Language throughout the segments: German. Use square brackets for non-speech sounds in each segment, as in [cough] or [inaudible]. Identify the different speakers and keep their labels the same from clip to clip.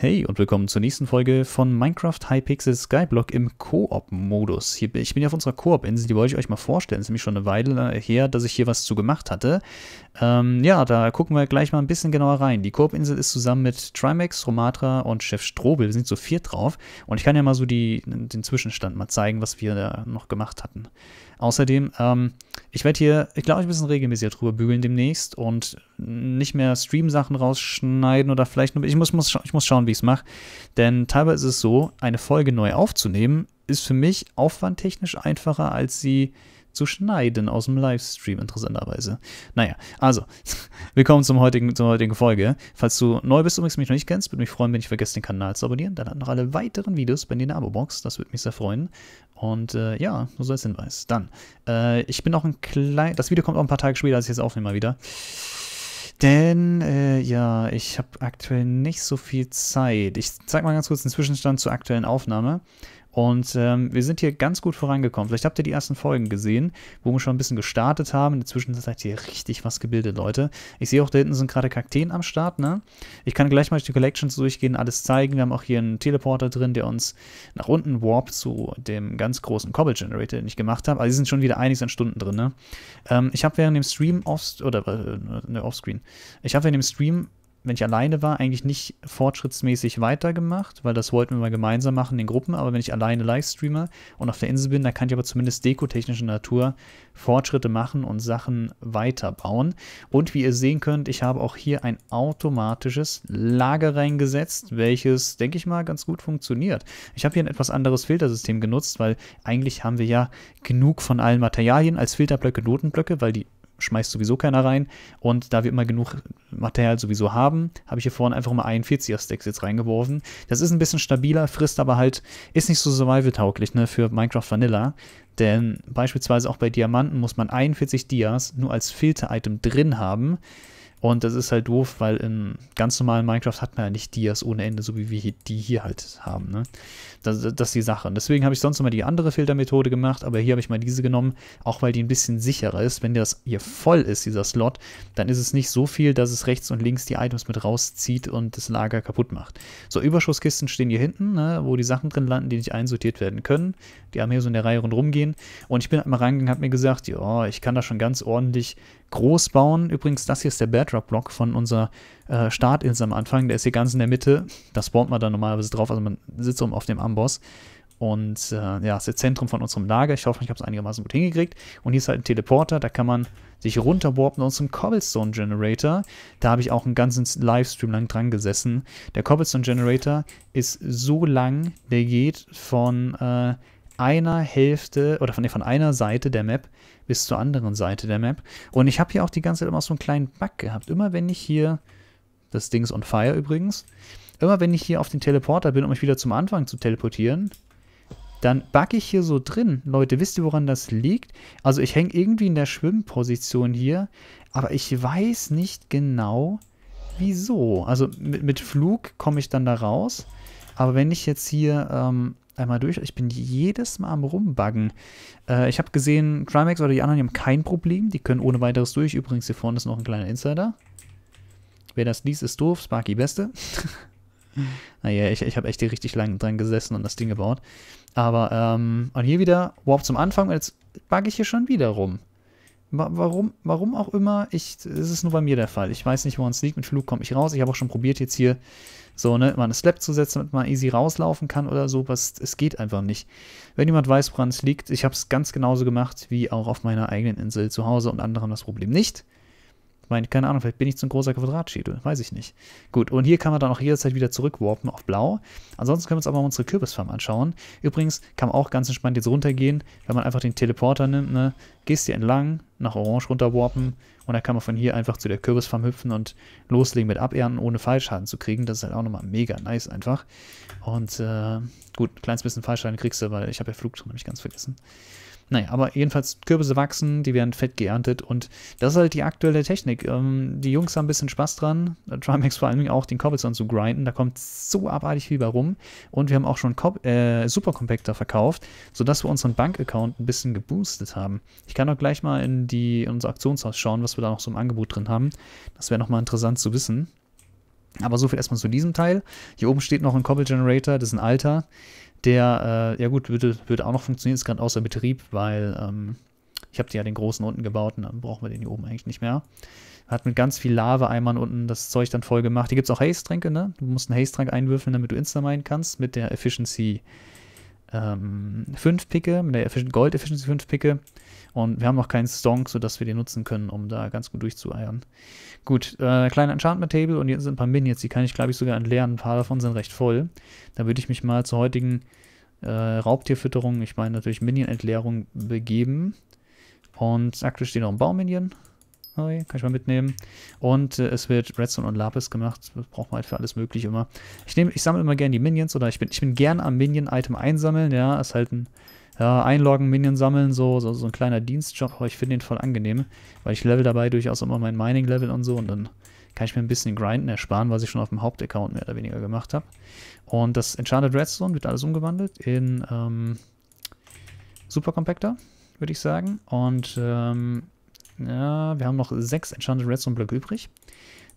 Speaker 1: Hey und willkommen zur nächsten Folge von Minecraft Hypixel Skyblock im Koop-Modus. Ich bin ja auf unserer Koop-Insel, die wollte ich euch mal vorstellen. Das ist nämlich schon eine Weile äh, her, dass ich hier was zu gemacht hatte. Ähm, ja, da gucken wir gleich mal ein bisschen genauer rein. Die Koop-Insel ist zusammen mit Trimax, Romatra und Chef Strobel. Wir sind so vier drauf. Und ich kann ja mal so die, den Zwischenstand mal zeigen, was wir da noch gemacht hatten. Außerdem, ähm, ich werde hier, ich glaube, ich ein bisschen regelmäßiger drüber bügeln demnächst und nicht mehr Stream-Sachen rausschneiden oder vielleicht nur. Ich muss, muss, ich muss schauen, wie ich es mache. Denn teilweise ist es so, eine Folge neu aufzunehmen, ist für mich aufwandtechnisch einfacher, als sie zu schneiden aus dem Livestream, interessanterweise. Naja, also, [laughs] willkommen zum heutigen, zur heutigen Folge. Falls du neu bist und mich noch nicht kennst, würde mich freuen, wenn ich vergesse, den Kanal zu abonnieren. Dann hat noch alle weiteren Videos bei dir in der Abo-Box. Das würde mich sehr freuen. Und äh, ja, nur so als Hinweis. Dann, äh, ich bin noch ein klein... Das Video kommt auch ein paar Tage später, als ich es aufnehme mal wieder. Denn, äh, ja, ich habe aktuell nicht so viel Zeit. Ich zeig mal ganz kurz den Zwischenstand zur aktuellen Aufnahme. Und ähm, wir sind hier ganz gut vorangekommen. Vielleicht habt ihr die ersten Folgen gesehen, wo wir schon ein bisschen gestartet haben. In der Zwischenzeit hier richtig was gebildet, Leute. Ich sehe auch, da hinten sind gerade Kakteen am Start, ne? Ich kann gleich mal die Collections durchgehen, alles zeigen. Wir haben auch hier einen Teleporter drin, der uns nach unten warpt zu dem ganz großen Cobble Generator, den ich gemacht habe. Also, die sind schon wieder einiges an Stunden drin, ne? Ähm, ich habe während dem Stream off... oder, äh, ne, offscreen. Ich habe während dem Stream wenn ich alleine war, eigentlich nicht fortschrittsmäßig weitergemacht, weil das wollten wir mal gemeinsam machen in Gruppen. Aber wenn ich alleine Livestreamer und auf der Insel bin, dann kann ich aber zumindest dekotechnischer Natur Fortschritte machen und Sachen weiterbauen. Und wie ihr sehen könnt, ich habe auch hier ein automatisches Lager reingesetzt, welches, denke ich mal, ganz gut funktioniert. Ich habe hier ein etwas anderes Filtersystem genutzt, weil eigentlich haben wir ja genug von allen Materialien als Filterblöcke, Notenblöcke, weil die schmeißt sowieso keiner rein. Und da wir immer genug Material sowieso haben, habe ich hier vorne einfach mal 41er Stacks jetzt reingeworfen. Das ist ein bisschen stabiler, frisst aber halt, ist nicht so survival-tauglich ne, für Minecraft Vanilla. Denn beispielsweise auch bei Diamanten muss man 41 Dias nur als Filter-Item drin haben. Und das ist halt doof, weil im ganz normalen Minecraft hat man ja nicht Dias ohne Ende, so wie wir die hier halt haben. Ne? Das, das ist die Sache. Und deswegen habe ich sonst immer die andere Filtermethode gemacht, aber hier habe ich mal diese genommen, auch weil die ein bisschen sicherer ist. Wenn das hier voll ist, dieser Slot, dann ist es nicht so viel, dass es rechts und links die Items mit rauszieht und das Lager kaputt macht. So, Überschusskisten stehen hier hinten, ne, wo die Sachen drin landen, die nicht einsortiert werden können. Die haben hier so in der Reihe rundherum gehen. Und ich bin halt mal reingegangen und habe mir gesagt, ja, ich kann das schon ganz ordentlich groß bauen. Übrigens, das hier ist der Bad Bedrock-Block von unserer äh, Startinsel am Anfang. Der ist hier ganz in der Mitte. Da spawnt man dann normalerweise drauf. Also man sitzt oben auf dem Amboss. Und äh, ja, das ist das Zentrum von unserem Lager. Ich hoffe, ich habe es einigermaßen gut hingekriegt. Und hier ist halt ein Teleporter. Da kann man sich runterwarpen und zum Cobblestone Generator. Da habe ich auch einen ganzen Livestream lang dran gesessen. Der Cobblestone Generator ist so lang, der geht von... Äh, einer Hälfte oder von, von einer Seite der Map bis zur anderen Seite der Map. Und ich habe hier auch die ganze Zeit immer so einen kleinen Bug gehabt. Immer wenn ich hier, das Ding ist on fire übrigens, immer wenn ich hier auf den Teleporter bin, um mich wieder zum Anfang zu teleportieren, dann backe ich hier so drin. Leute, wisst ihr, woran das liegt? Also ich hänge irgendwie in der Schwimmposition hier, aber ich weiß nicht genau, wieso. Also mit, mit Flug komme ich dann da raus, aber wenn ich jetzt hier ähm, einmal durch. Ich bin jedes Mal am Rumbaggen. Äh, ich habe gesehen, Trimax oder die anderen die haben kein Problem. Die können ohne weiteres durch. Übrigens, hier vorne ist noch ein kleiner Insider. Wer das liest, ist doof. Sparky Beste. [laughs] naja, ich, ich habe echt hier richtig lang dran gesessen und das Ding gebaut. Aber, ähm, und hier wieder Warp zum Anfang. Und jetzt bugge ich hier schon wieder rum. Warum, warum auch immer, ich, es ist nur bei mir der Fall. Ich weiß nicht, woran es liegt. Mit Flug komme ich raus. Ich habe auch schon probiert, jetzt hier so ne, mal eine Slap zu setzen, damit man easy rauslaufen kann oder so. Was, es geht einfach nicht. Wenn jemand weiß, woran es liegt, ich habe es ganz genauso gemacht wie auch auf meiner eigenen Insel zu Hause und anderen das Problem nicht. Ich meine, keine Ahnung, vielleicht bin ich zu ein großer Quadratschädel, weiß ich nicht. Gut, und hier kann man dann auch jederzeit wieder zurückwarpen auf blau. Ansonsten können wir uns aber mal unsere Kürbisfarm anschauen. Übrigens kann man auch ganz entspannt jetzt runtergehen, wenn man einfach den Teleporter nimmt, ne? gehst hier entlang, nach Orange runterwarpen und dann kann man von hier einfach zu der Kürbisfarm hüpfen und loslegen mit Abernten, ohne Fallschaden zu kriegen. Das ist halt auch nochmal mega nice einfach. Und äh, gut, ein kleines bisschen Fallschaden kriegst du, weil ich habe ja Flug drin, habe ganz vergessen. Naja, aber jedenfalls Kürbisse wachsen, die werden fett geerntet und das ist halt die aktuelle Technik. Ähm, die Jungs haben ein bisschen Spaß dran, äh, Trimax vor allem auch, den Cobblestone zu grinden, da kommt so abartig viel bei rum und wir haben auch schon Cop äh, Supercompactor verkauft, sodass wir unseren Bank-Account ein bisschen geboostet haben. Ich kann auch gleich mal in, die, in unser Aktionshaus schauen, was wir da noch so im Angebot drin haben. Das wäre nochmal interessant zu wissen. Aber so viel erstmal zu diesem Teil. Hier oben steht noch ein Cobble Generator, das ist ein alter. Der, äh, ja gut, würde, würde auch noch funktionieren, ist gerade außer Betrieb, weil ähm, ich habe ja den großen unten gebaut und dann brauchen wir den hier oben eigentlich nicht mehr. Hat mit ganz viel Lava-Eimern unten das Zeug dann voll gemacht. Hier gibt es auch haste tränke ne? Du musst einen haste trank einwürfeln, damit du Insta meinen kannst mit der Efficiency ähm, 5 Picke, mit der Efficient Gold Efficiency 5 Picke. Und wir haben noch keinen Stonk, sodass wir den nutzen können, um da ganz gut durchzueiern. Gut, äh, kleine Enchantment Table und hier sind ein paar Minions, die kann ich glaube ich sogar entleeren. Ein paar davon sind recht voll. Da würde ich mich mal zur heutigen äh, Raubtierfütterung, ich meine natürlich Minion-Entleerung begeben. Und aktuell steht noch ein Bauminion. Hi, kann ich mal mitnehmen. Und äh, es wird Redstone und Lapis gemacht. Das braucht man halt für alles mögliche immer. Ich, nehm, ich sammle immer gerne die Minions oder ich bin, ich bin gern am Minion-Item einsammeln. Ja, ist halt ein ja, Einloggen, Minion sammeln, so, so, so ein kleiner Dienstjob. Aber ich finde den voll angenehm, weil ich level dabei durchaus immer mein Mining-Level und so. Und dann kann ich mir ein bisschen Grinden ersparen, was ich schon auf dem Hauptaccount mehr oder weniger gemacht habe. Und das Enchanted Redstone wird alles umgewandelt in ähm, Supercompactor, würde ich sagen. Und ähm, ja, wir haben noch sechs Enchanted Redstone Blöcke übrig.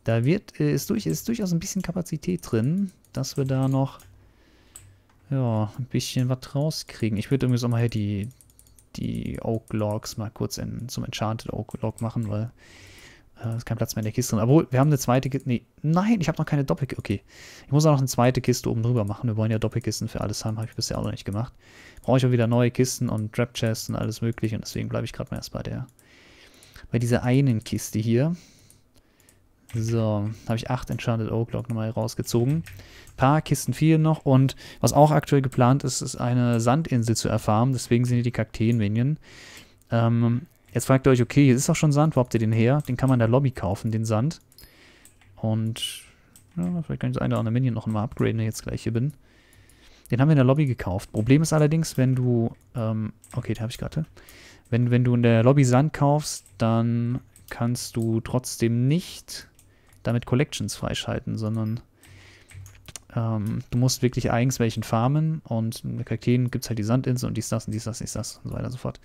Speaker 1: Da wird, äh, ist, durch, ist durchaus ein bisschen Kapazität drin, dass wir da noch ja, ein bisschen was rauskriegen. Ich würde übrigens auch mal die, die Oak Logs mal kurz in, zum Enchanted Oak Log machen, weil äh, ist kein Platz mehr in der Kiste drin. Obwohl, wir haben eine zweite Kiste. Nee, nein, ich habe noch keine Doppelkiste. Okay. Ich muss auch noch eine zweite Kiste oben drüber machen. Wir wollen ja Doppelkisten für alles haben. Habe ich bisher auch noch nicht gemacht. Brauche ich auch wieder neue Kisten und Trap Chests und alles mögliche. Und deswegen bleibe ich gerade mal erst bei der bei dieser einen Kiste hier. So, habe ich 8 Enchanted Oak Lock nochmal rausgezogen. Ein paar Kisten fehlen noch und was auch aktuell geplant ist, ist eine Sandinsel zu erfahren. Deswegen sind hier die Kakteen Minion. Ähm, jetzt fragt ihr euch, okay, hier ist doch schon Sand, wo habt ihr den her? Den kann man in der Lobby kaufen, den Sand. Und ja, vielleicht kann ich das eine oder andere Minion noch mal upgraden, wenn ich jetzt gleich hier bin. Den haben wir in der Lobby gekauft. Problem ist allerdings, wenn du... Ähm, okay, den habe ich gerade. Wenn, wenn du in der Lobby Sand kaufst, dann kannst du trotzdem nicht damit Collections freischalten, sondern ähm, du musst wirklich eigens welchen farmen und mit Kakteen gibt es halt die Sandinsel und dies, das und dies, das, dies, das und so weiter und so fort.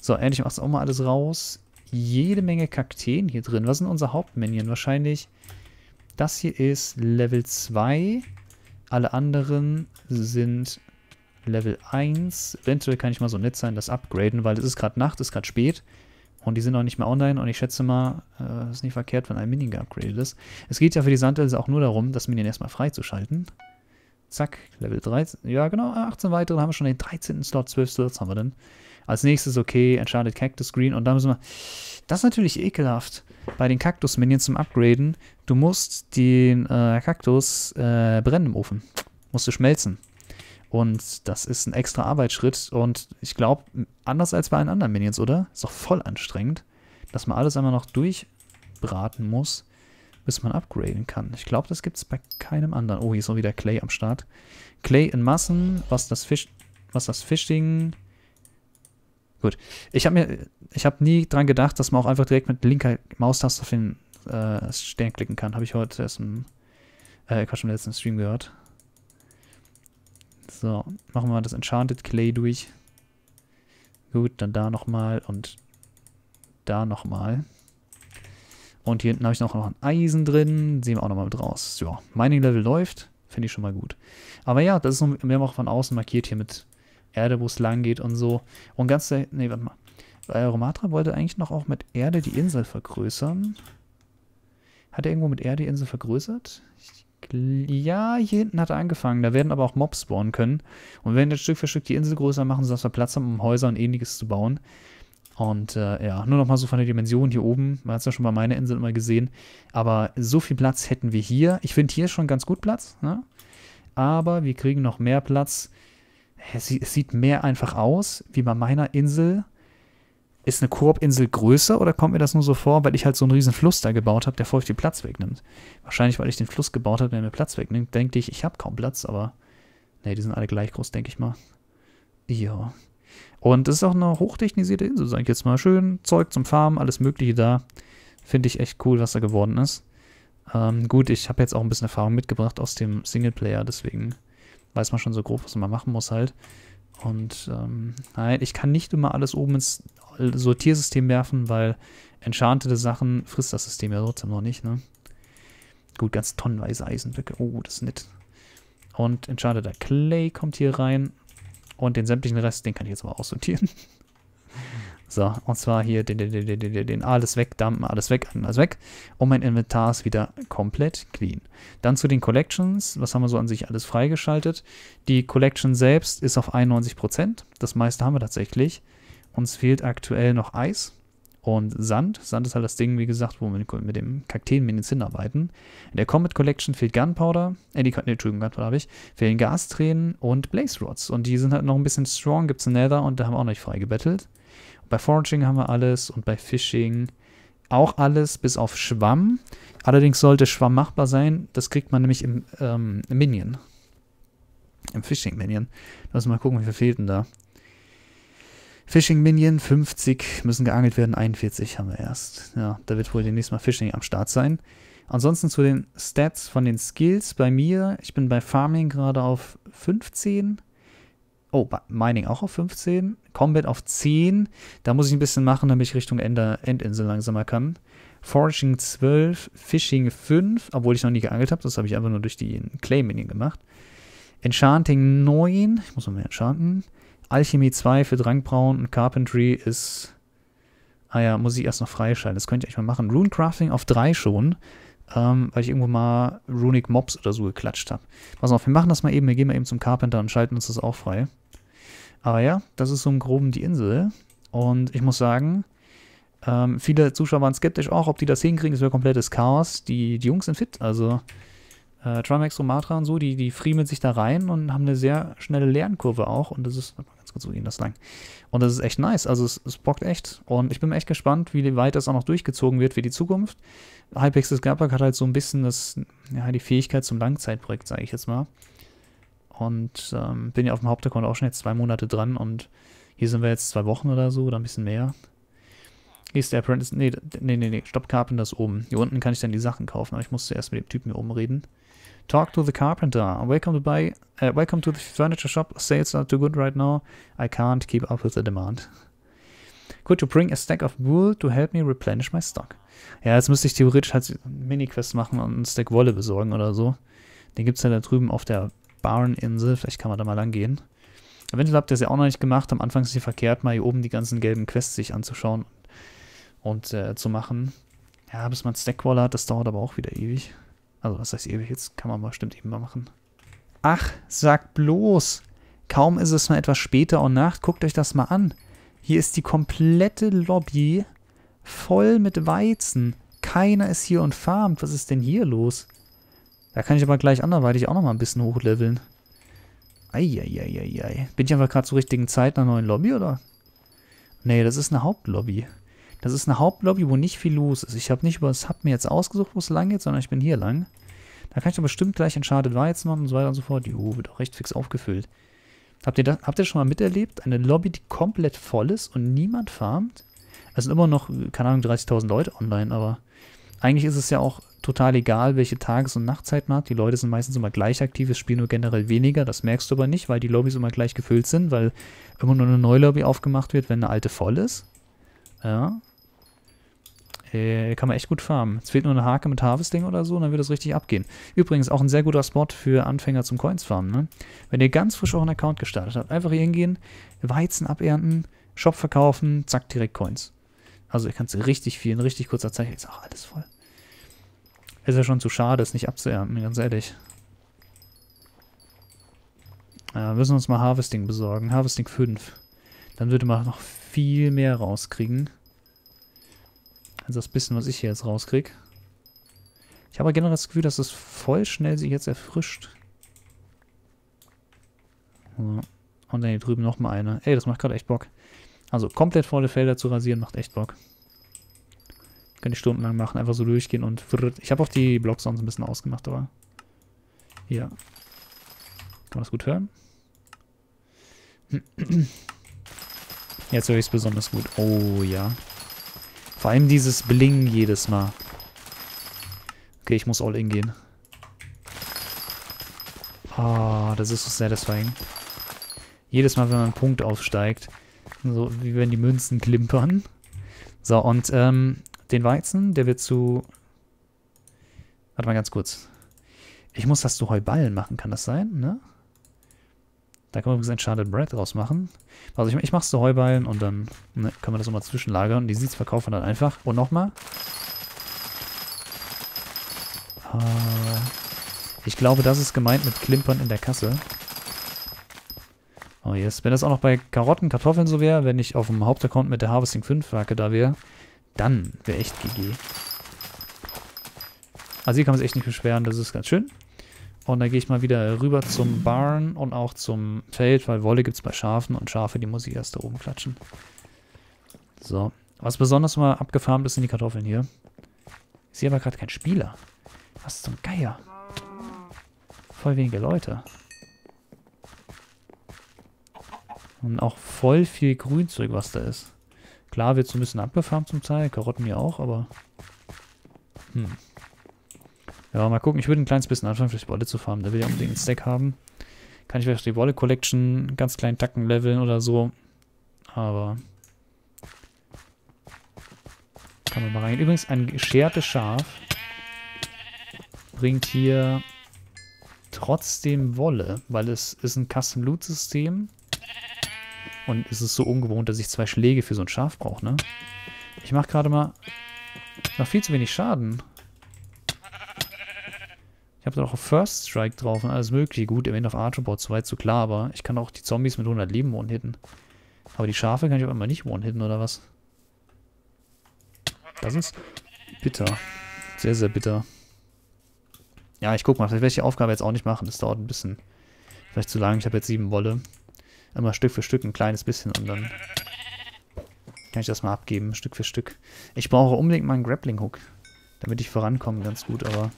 Speaker 1: So, endlich machst du auch mal alles raus. Jede Menge Kakteen hier drin. Was sind unsere Hauptminion? Wahrscheinlich das hier ist Level 2. Alle anderen sind Level 1. Eventuell kann ich mal so nett sein, das upgraden, weil es ist gerade Nacht, es ist gerade spät. Und die sind noch nicht mehr online und ich schätze mal, äh, es äh, ist nicht verkehrt, wenn ein Minion geupgradet ist. Es geht ja für die Sandelsen auch nur darum, das Minion erstmal freizuschalten. Zack, Level 13. Ja, genau, 18 weitere haben wir schon den 13. Slot, 12 Slots haben wir dann. Als nächstes, okay, Enchanted Cactus Green. Und da müssen wir. Das ist natürlich ekelhaft bei den Kaktus-Minions zum Upgraden. Du musst den äh, Kaktus äh, brennen im Ofen. Musst du schmelzen. Und das ist ein extra Arbeitsschritt. Und ich glaube, anders als bei allen anderen Minions, oder? Ist doch voll anstrengend, dass man alles einmal noch durchbraten muss, bis man upgraden kann. Ich glaube, das gibt es bei keinem anderen. Oh, hier ist auch wieder Clay am Start. Clay in Massen, was das Fisch, was das Fischding. Gut. Ich habe mir, ich habe nie dran gedacht, dass man auch einfach direkt mit linker Maustaste auf den äh, Stern klicken kann. Habe ich heute erst im, äh, Quatsch, im letzten Stream gehört. So, machen wir das Enchanted Clay durch. Gut, dann da nochmal und da nochmal. Und hier hinten habe ich noch, noch ein Eisen drin. Sehen wir auch nochmal mit raus. So, Mining Level läuft. Finde ich schon mal gut. Aber ja, das ist noch, wir haben von außen markiert hier mit Erde, wo es lang geht und so. Und ganz, nee, warte mal. Romatra wollte eigentlich noch auch mit Erde die Insel vergrößern. Hat er irgendwo mit Erde die Insel vergrößert? Ich ja, hier hinten hat er angefangen. Da werden aber auch Mobs spawnen können. Und wir werden jetzt Stück für Stück die Insel größer machen, sodass wir Platz haben, um Häuser und ähnliches zu bauen. Und äh, ja, nur nochmal so von der Dimension hier oben. Man hat es ja schon bei meiner Insel immer gesehen. Aber so viel Platz hätten wir hier. Ich finde hier schon ganz gut Platz. Ne? Aber wir kriegen noch mehr Platz. Es, es sieht mehr einfach aus, wie bei meiner Insel. Ist eine Koop-Insel größer oder kommt mir das nur so vor, weil ich halt so einen riesen Fluss da gebaut habe, der voll viel Platz wegnimmt? Wahrscheinlich, weil ich den Fluss gebaut habe, der mir Platz wegnimmt, denke ich, ich habe kaum Platz, aber ne, die sind alle gleich groß, denke ich mal. Ja. Und es ist auch eine hochtechnisierte Insel, sage ich jetzt mal. Schön Zeug zum Farmen, alles mögliche da. Finde ich echt cool, was da geworden ist. Ähm, gut, ich habe jetzt auch ein bisschen Erfahrung mitgebracht aus dem Singleplayer, deswegen weiß man schon so grob, was man machen muss halt. Und ähm, nein, ich kann nicht immer alles oben ins Sortiersystem werfen, weil enchantete Sachen frisst das System ja trotzdem noch nicht, ne? Gut, ganz tonnenweise Eisenblöcke. Oh, das ist nett. Und enchanteter Clay kommt hier rein. Und den sämtlichen Rest, den kann ich jetzt aber aussortieren. So, und zwar hier den, den, den, den alles wegdumpen, alles weg, alles weg. Und mein Inventar ist wieder komplett clean. Dann zu den Collections. Was haben wir so an sich alles freigeschaltet? Die Collection selbst ist auf 91%. Das meiste haben wir tatsächlich. Uns fehlt aktuell noch Eis und Sand. Sand ist halt das Ding, wie gesagt, wo wir mit dem kakteen hinarbeiten. In der Comet Collection fehlt Gunpowder, äh, die, nee, Entschuldigung, Gunpowder habe ich, fehlen Gastränen und Blaze Rods. Und die sind halt noch ein bisschen strong, gibt's in Nether und da haben wir auch noch nicht freigebettelt. Bei Foraging haben wir alles und bei Fishing auch alles bis auf Schwamm. Allerdings sollte Schwamm machbar sein. Das kriegt man nämlich im, ähm, im Minion. Im Fishing Minion. Lass mal gucken, wie viel fehlt denn da. Fishing Minion 50 müssen geangelt werden, 41 haben wir erst. Ja, da wird wohl demnächst mal Fishing am Start sein. Ansonsten zu den Stats von den Skills bei mir. Ich bin bei Farming gerade auf 15. Oh, Mining auch auf 15. Combat auf 10. Da muss ich ein bisschen machen, damit ich Richtung Ender, Endinsel langsamer kann. Forging 12. Fishing 5. Obwohl ich noch nie geangelt habe. Das habe ich einfach nur durch die clay minion gemacht. Enchanting 9. Ich muss noch mehr enchanten. Alchemie 2 für Drangbrauen und Carpentry ist. Ah ja, muss ich erst noch freischalten. Das könnte ich eigentlich mal machen. Runecrafting auf 3 schon. Ähm, weil ich irgendwo mal Runic Mobs oder so geklatscht habe. Pass auf, wir machen das mal eben. Wir gehen mal eben zum Carpenter und schalten uns das auch frei. Aber ja, das ist so im Groben die Insel. Und ich muss sagen, ähm, viele Zuschauer waren skeptisch auch, ob die das hinkriegen. Das wäre komplettes Chaos. Die, die Jungs sind fit. Also äh, Trimax, Romatra und so, die, die friemeln sich da rein und haben eine sehr schnelle Lernkurve auch. Und das ist, ganz kurz so gehen das lang. Und das ist echt nice. Also es, es bockt echt. Und ich bin echt gespannt, wie weit das auch noch durchgezogen wird für die Zukunft. Hypixis Gapag hat halt so ein bisschen das, ja, die Fähigkeit zum Langzeitprojekt, sage ich jetzt mal. Und ähm, bin ja auf dem Hauptaccount auch schon jetzt zwei Monate dran und hier sind wir jetzt zwei Wochen oder so oder ein bisschen mehr. Hier ist der Apprentice. Nee, nee, nee, nee. Stopp, Carpenter ist oben. Hier unten kann ich dann die Sachen kaufen, aber ich musste erst mit dem Typen hier oben reden. Talk to the carpenter. Welcome to buy. Uh, welcome to the furniture shop. Sales are too good right now. I can't keep up with the demand. Could you bring a stack of wool to help me replenish my stock? Ja, jetzt müsste ich theoretisch halt Mini-Quest machen und einen Stack Wolle besorgen oder so. Den gibt es ja da drüben auf der Barn-Insel. Vielleicht kann man da mal lang gehen. Eventuell habt ihr es ja auch noch nicht gemacht. Am Anfang ist es nicht verkehrt, mal hier oben die ganzen gelben Quests sich anzuschauen und äh, zu machen. Ja, bis man Stackwaller hat, das dauert aber auch wieder ewig. Also, was heißt ewig? Jetzt kann man bestimmt eben mal machen. Ach, sagt bloß! Kaum ist es mal etwas später und Nacht, guckt euch das mal an. Hier ist die komplette Lobby voll mit Weizen. Keiner ist hier und farmt. Was ist denn hier los? Da kann ich aber gleich anderweitig auch nochmal ein bisschen hochleveln. Eieieiei. Bin ich einfach gerade zur richtigen Zeit in einer neuen Lobby, oder? Nee, das ist eine Hauptlobby. Das ist eine Hauptlobby, wo nicht viel los ist. Ich habe nicht über das Hub mir jetzt ausgesucht, wo es lang geht, sondern ich bin hier lang. Da kann ich doch bestimmt gleich Uncharted Weizen machen und so weiter und so fort. Juhu, wird auch recht fix aufgefüllt. Habt ihr, das, habt ihr schon mal miterlebt? Eine Lobby, die komplett voll ist und niemand farmt? Es sind immer noch, keine Ahnung, 30.000 Leute online, aber eigentlich ist es ja auch total egal, welche Tages- und Nachtzeit man hat. Die Leute sind meistens immer gleich aktiv, es spielen nur generell weniger. Das merkst du aber nicht, weil die Lobbys immer gleich gefüllt sind, weil immer nur eine neue Lobby aufgemacht wird, wenn eine alte voll ist. Ja. Äh, kann man echt gut farmen. Jetzt fehlt nur eine Hake mit Harvesting oder so, dann wird das richtig abgehen. Übrigens auch ein sehr guter Spot für Anfänger zum Coins farmen. Ne? Wenn ihr ganz frisch euren Account gestartet habt, einfach hier hingehen, Weizen abernten, Shop verkaufen, zack, direkt Coins. Also ihr kannst richtig viel in richtig kurzer Zeit, ist auch alles voll ist ja schon zu schade, es nicht abzuernten, ganz ehrlich. Ja, äh, wir müssen uns mal Harvesting besorgen. Harvesting 5. Dann würde man noch viel mehr rauskriegen. Also das bisschen, was ich hier jetzt rauskriege. Ich habe generell das Gefühl, dass es voll schnell sich jetzt erfrischt. So. Und dann hier drüben nochmal eine. Ey, das macht gerade echt Bock. Also komplett volle Felder zu rasieren macht echt Bock. Kann ich stundenlang machen, einfach so durchgehen und... Ich habe auch die Blocksounds ein bisschen ausgemacht, aber... Ja. Kann man das gut hören? [clears throat] Jetzt höre ich es besonders gut. Oh, ja. Vor allem dieses Bling jedes Mal. Okay, ich muss all in gehen. Ah, oh, das ist so satisfying. Jedes Mal, wenn man einen Punkt aufsteigt, so wie wenn die Münzen klimpern. So, und ähm, den Weizen, der wird zu... Warte mal ganz kurz. Ich muss das zu Heuballen machen, kann das sein? Ne? Da kann man übrigens ein Sharded Bread draus machen. Also ich, ich mach's zu Heuballen und dann ne, können wir das nochmal zwischenlagern. Die Seeds verkaufen dann einfach. Und nochmal. Äh, ich glaube, das ist gemeint mit Klimpern in der Kasse. Oh yes. Wenn das auch noch bei Karotten, Kartoffeln so wäre, wenn ich auf dem Hauptaccount mit der Harvesting 5 Wacke da wäre, dann wäre echt GG. Also hier kann man sich echt nicht beschweren, das ist ganz schön. Und dann gehe ich mal wieder rüber zum Barn und auch zum Feld, weil Wolle gibt es bei Schafen und Schafe, die muss ich erst da oben klatschen. So. Was besonders mal abgefarmt ist, sind die Kartoffeln hier. Ich sehe aber gerade keinen Spieler. Was zum Geier? Voll wenige Leute. Und auch voll viel Grünzeug, was da ist. Klar wird so ein bisschen abgefarmt zum Teil. Karotten hier auch, aber... Hm. Ja, mal gucken. Ich würde ein kleines bisschen anfangen, vielleicht Wolle zu farmen. Da will ich unbedingt einen Stack haben. Kann ich vielleicht die Wolle Collection ganz kleinen Tacken leveln oder so. Aber... Kann man mal rein. Übrigens, ein geschertes Schaf bringt hier trotzdem Wolle, weil es ist ein Custom-Loot-System. Und es ist so ungewohnt, dass ich zwei Schläge für so ein Schaf brauche, ne? Ich mache gerade mal noch viel zu wenig Schaden. Ich habe da auch First Strike drauf und alles mögliche. Gut, im End auf Archerbot, so weit, so klar, aber ich kann auch die Zombies mit 100 Leben one-hitten. Aber die Schafe kann ich auf einmal nicht one-hitten, oder was? Das ist bitter. Sehr, sehr bitter. Ja, ich guck mal. Vielleicht werde ich die Aufgabe jetzt auch nicht machen. Das dauert ein bisschen. Vielleicht zu lang. Ich habe jetzt sieben Wolle immer Stück für Stück ein kleines bisschen und dann kann ich das mal abgeben, Stück für Stück. Ich brauche unbedingt mal einen Grappling-Hook, damit ich vorankomme ganz gut, aber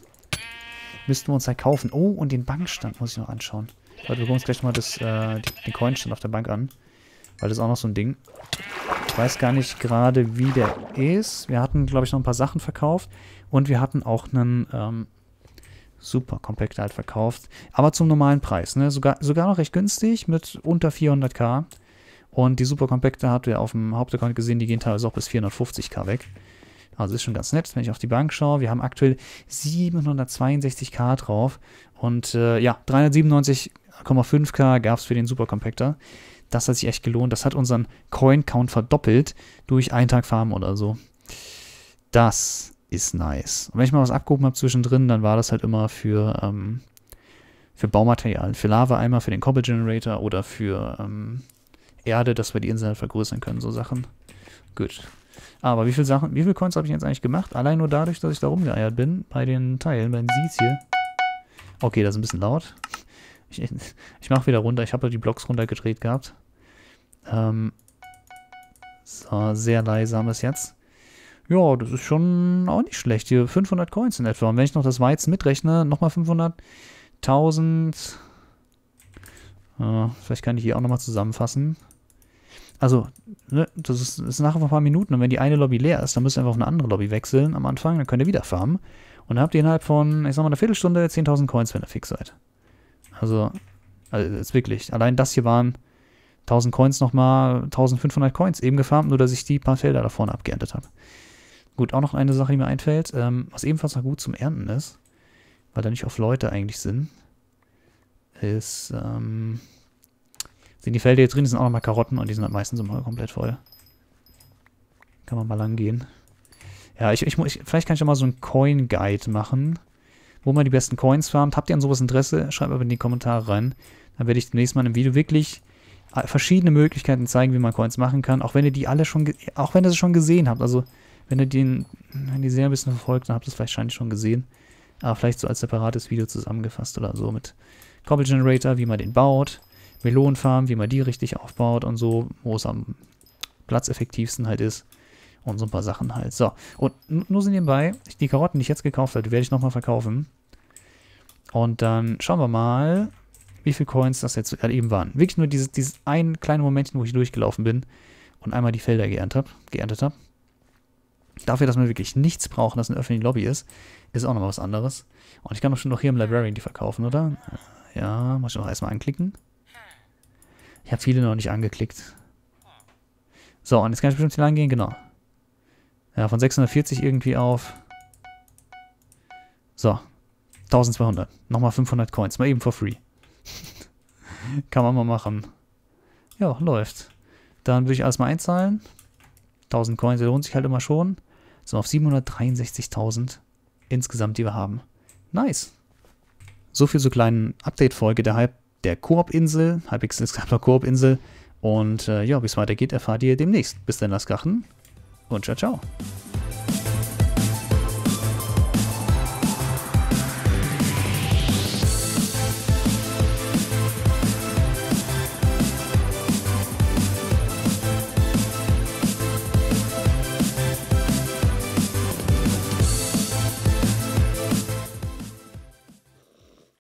Speaker 1: müssten wir uns halt kaufen. Oh, und den Bankstand muss ich noch anschauen. Warte, wir gucken uns gleich mal das, äh, den Coinstand auf der Bank an, weil das ist auch noch so ein Ding. Ich weiß gar nicht gerade, wie der ist. Wir hatten, glaube ich, noch ein paar Sachen verkauft und wir hatten auch einen, ähm, super kompakt halt verkauft, aber zum normalen Preis, ne? sogar, sogar noch recht günstig mit unter 400k. Und die super kompakte habt ihr auf dem Hauptaccount gesehen, die gehen teilweise auch bis 450k weg. Also ist schon ganz nett, wenn ich auf die Bank schaue. Wir haben aktuell 762k drauf und äh, ja, 397,5k gab es für den Super Compactor. Das hat sich echt gelohnt. Das hat unseren Coin-Count verdoppelt durch einen Tag Farmen oder so. Das ist nice. Und wenn ich mal was abgehoben habe zwischendrin, dann war das halt immer für, ähm, für Baumaterial, für Lava-Eimer, für den Cobble Generator oder für ähm, Erde, dass wir die Insel halt vergrößern können, so Sachen. Gut. Aber wie viele Sachen, wie viel Coins habe ich jetzt eigentlich gemacht? Allein nur dadurch, dass ich da rumgeeiert bin, bei den Teilen, bei den Seeds hier. Okay, das ist ein bisschen laut. Ich, ich mache wieder runter, ich habe die Blocks runtergedreht gehabt. Ähm, so, sehr leise haben wir es jetzt. Ja, das ist schon auch nicht schlecht. Hier 500 Coins in etwa. Und wenn ich noch das Weizen mitrechne, nochmal 500, 1000. Äh, vielleicht kann ich hier auch nochmal zusammenfassen. Also, ne, das ist, ist nach ein paar Minuten. Und wenn die eine Lobby leer ist, dann müsst ihr einfach auf eine andere Lobby wechseln am Anfang. Dann könnt ihr wieder farmen. Und dann habt ihr innerhalb von, ich sag mal, einer Viertelstunde 10.000 Coins, wenn ihr fix seid. Also, also ist wirklich. Allein das hier waren 1000 Coins nochmal, 1500 Coins eben gefarmt, nur dass ich die paar Felder da vorne abgeerntet habe. Gut, auch noch eine Sache, die mir einfällt, ähm, was ebenfalls noch gut zum Ernten ist, weil da nicht auf Leute eigentlich sind, ist, ähm, sind die Felder hier drin, die sind auch nochmal Karotten und die sind halt meistens immer komplett voll. Kann man mal lang gehen. Ja, ich, ich, ich, vielleicht kann ich ja mal so einen Coin-Guide machen, wo man die besten Coins farmt. Habt ihr an sowas Interesse? Schreibt aber in die Kommentare rein. Dann werde ich demnächst mal im Video wirklich äh, verschiedene Möglichkeiten zeigen, wie man Coins machen kann, auch wenn ihr die alle schon, auch wenn ihr sie schon gesehen habt. Also wenn ihr, den, wenn die Serie ein bisschen verfolgt, dann habt ihr es wahrscheinlich schon gesehen. Aber vielleicht so als separates Video zusammengefasst oder so mit Cobble Generator, wie man den baut, Melonenfarm, wie man die richtig aufbaut und so, wo es am platzeffektivsten halt ist. Und so ein paar Sachen halt. So, und nur sind nebenbei, die Karotten, die ich jetzt gekauft habe, die werde ich nochmal verkaufen. Und dann schauen wir mal, wie viele Coins das jetzt gerade eben waren. Wirklich nur dieses, dieses ein kleine Momentchen, wo ich durchgelaufen bin und einmal die Felder geerntet habe. Geerntet habe. Dafür, dass man wirklich nichts braucht, dass eine öffentliche Lobby ist, ist auch nochmal was anderes. Und ich kann doch schon noch hier im Librarian die verkaufen, oder? Äh, ja, muss ich noch erstmal anklicken. Ich habe viele noch nicht angeklickt. So, und jetzt kann ich bestimmt hier lang gehen, genau. Ja, von 640 irgendwie auf... So, 1200. Nochmal 500 Coins, mal eben for free. [laughs] kann man mal machen. Ja, läuft. Dann würde ich alles mal einzahlen. 1000 Coins lohnt sich halt immer schon. So, auf 763.000 insgesamt, die wir haben. Nice. So viel zur kleinen Update-Folge der, Halb der Koop-Insel, Halbpixel-Skabler [laughs] Koop-Insel. Und äh, ja, wie es weitergeht, erfahrt ihr demnächst. Bis dann, Lasskachen und ciao, ciao.